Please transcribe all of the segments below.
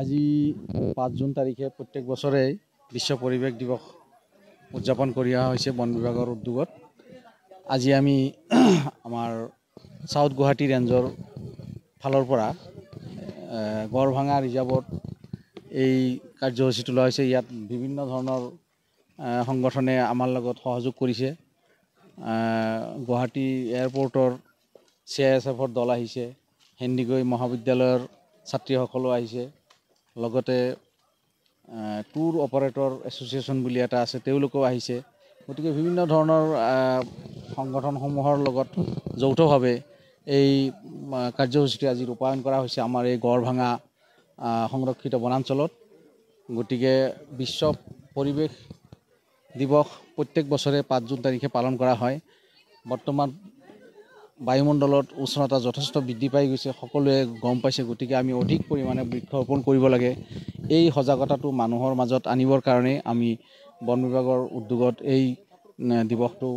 আজি পাঁচ জুন তাৰিখে প্ৰত্যেক বছৰে বিশ্ব পৰিৱেশ দিৱস উদযাপন কৰি অহা হৈছে বন বিভাগৰ উদ্যোগত আজি আমি আমাৰ চাউথ গুৱাহাটী ৰেঞ্জৰ ফালৰ পৰা গড় গড়ভাঙা ৰিজাৰ্ভত এই কাৰ্যসূচী তোলা হৈছে ইয়াত বিভিন্ন ধৰণৰ সংগঠনে আমাৰ লগত সহযোগ কৰিছে গুৱাহাটী এয়াৰপ'ৰ্টৰ চি আই এছ এফৰ দল আহিছে হেণ্ডিগৈ মহাবিদ্যালয়ৰ ছাত্ৰীসকলো আহিছে লগতে টুৰ অপাৰেটৰ এছ'চিয়েশ্যন বুলি এটা আছে তেওঁলোকেও আহিছে গতিকে বিভিন্ন ধৰণৰ সংগঠনসমূহৰ লগত যৌথভাৱে এই কাৰ্যসূচীটো আজি ৰূপায়ণ কৰা হৈছে আমাৰ এই গড় গড়ভাঙা সংৰক্ষিত বনাঞ্চলত গতিকে বিশ্ব পৰিৱেশ দিৱস প্ৰত্যেক বছৰে পাঁচ জুন তাৰিখে পালন কৰা হয় বৰ্তমান বায়ুমণ্ডলত উষ্ণতা যথেষ্ট বৃদ্ধি পাই গৈছে সকলোৱে গম পাইছে গতিকে আমি অধিক পৰিমাণে বৃক্ষ ৰোপণ কৰিব লাগে এই সজাগতাটো মানুহৰ মাজত আনিবৰ কাৰণে আমি বন বিভাগৰ উদ্যোগত এই দিৱসটো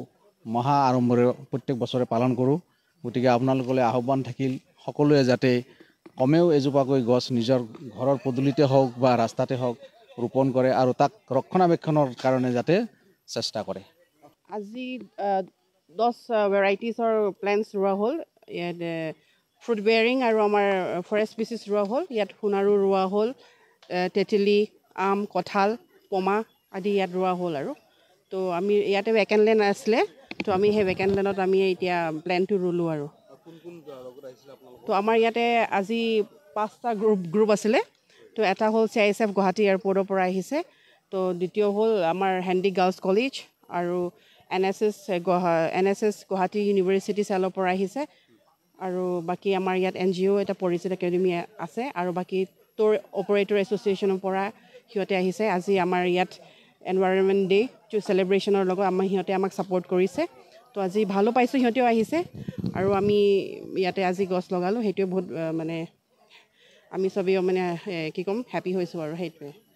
মহা আড়ম্বৰে প্ৰত্যেক বছৰে পালন কৰোঁ গতিকে আপোনালোকলৈ আহ্বান থাকিল সকলোৱে যাতে কমেও এজোপাকৈ গছ নিজৰ ঘৰৰ পদূলিতে হওক বা ৰাস্তাতে হওক ৰোপণ কৰে আৰু তাক ৰক্ষণাবেক্ষণৰ কাৰণে যাতে চেষ্টা কৰে আজি দহ ভেৰাইটিছৰ প্লেণ্টছ ৰোৱা হ'ল ইয়াত ফ্ৰুট বেয়াৰিং আৰু আমাৰ ফৰেষ্ট স্পিচিছ ৰোৱা হ'ল ইয়াত সোণাৰু ৰোৱা হ'ল তেতেলী আম কঁঠাল পমা আদি ইয়াত ৰোৱা হ'ল আৰু তো আমি ইয়াতে ভেকেণ্ট লেণ্ড আছিলে তো আমি সেই ভেকেণ্ট লেণ্ডত আমি এতিয়া প্লেনটো ৰুলোঁ আৰু তো আমাৰ ইয়াতে আজি পাঁচটা গ্ৰুপ গ্ৰুপ আছিলে তো এটা হ'ল C I S F Guwahati এয়াৰপৰ্টৰ পৰা আহিছে তো দ্বিতীয় হ'ল আমাৰ হেণ্ডি গাৰ্লছ কলেজ আৰু N S S N S S Guwahati university চেলৰ পৰা আহিছে আৰু বাকী আমাৰ ইয়াত এন জি অ' এটা পৰিচিত একাডেমি আছে আৰু বাকী ট'ৰ অপাৰেটৰ এছ'চিয়েশ্যনৰ পৰা সিহঁতে আহিছে আজি আমাৰ ইয়াত এনভাইৰমেণ্ট ডে টু চেলিব্ৰেশ্যনৰ লগত আমাৰ সিহঁতে আমাক ছাপৰ্ট কৰিছে তো আজি ভালো পাইছোঁ সিহঁতেও আহিছে আৰু আমি ইয়াতে আজি গছ লগালোঁ সেইটোৱে বহুত মানে আমি চবেই মানে কি ক'ম হেপ্পী হৈছোঁ আৰু সেইটোৱে